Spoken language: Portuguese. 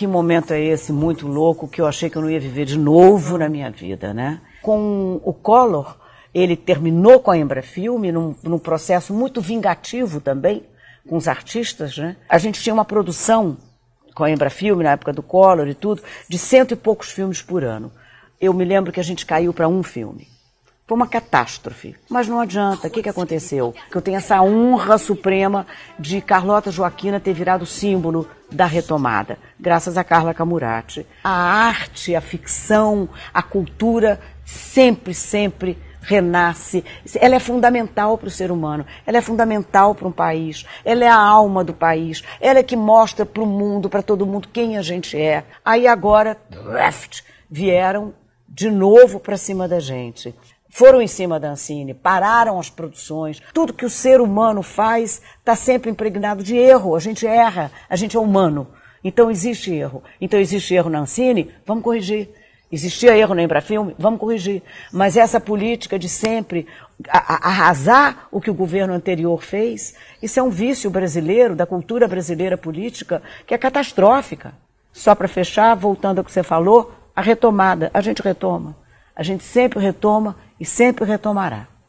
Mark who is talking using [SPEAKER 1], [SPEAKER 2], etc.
[SPEAKER 1] Que momento é esse muito louco que eu achei que eu não ia viver de novo na minha vida, né? Com o Collor, ele terminou com a Embra Filme num, num processo muito vingativo também com os artistas, né? A gente tinha uma produção com a Embra Filme na época do Collor e tudo, de cento e poucos filmes por ano. Eu me lembro que a gente caiu para um filme. Foi uma catástrofe. Mas não adianta. O que, que aconteceu? Que eu tenho essa honra suprema de Carlota Joaquina ter virado símbolo da retomada, graças a Carla Camurati. A arte, a ficção, a cultura sempre, sempre renasce. Ela é fundamental para o ser humano, ela é fundamental para um país, ela é a alma do país, ela é que mostra para o mundo, para todo mundo, quem a gente é. Aí agora, draft, vieram de novo para cima da gente foram em cima da Ancine, pararam as produções. Tudo que o ser humano faz está sempre impregnado de erro. A gente erra, a gente é humano. Então existe erro. Então existe erro na Ancine, vamos corrigir. Existia erro no Embrafilme? Vamos corrigir. Mas essa política de sempre arrasar o que o governo anterior fez, isso é um vício brasileiro, da cultura brasileira política, que é catastrófica. Só para fechar, voltando ao que você falou, a retomada. A gente retoma. A gente sempre retoma e sempre retomará.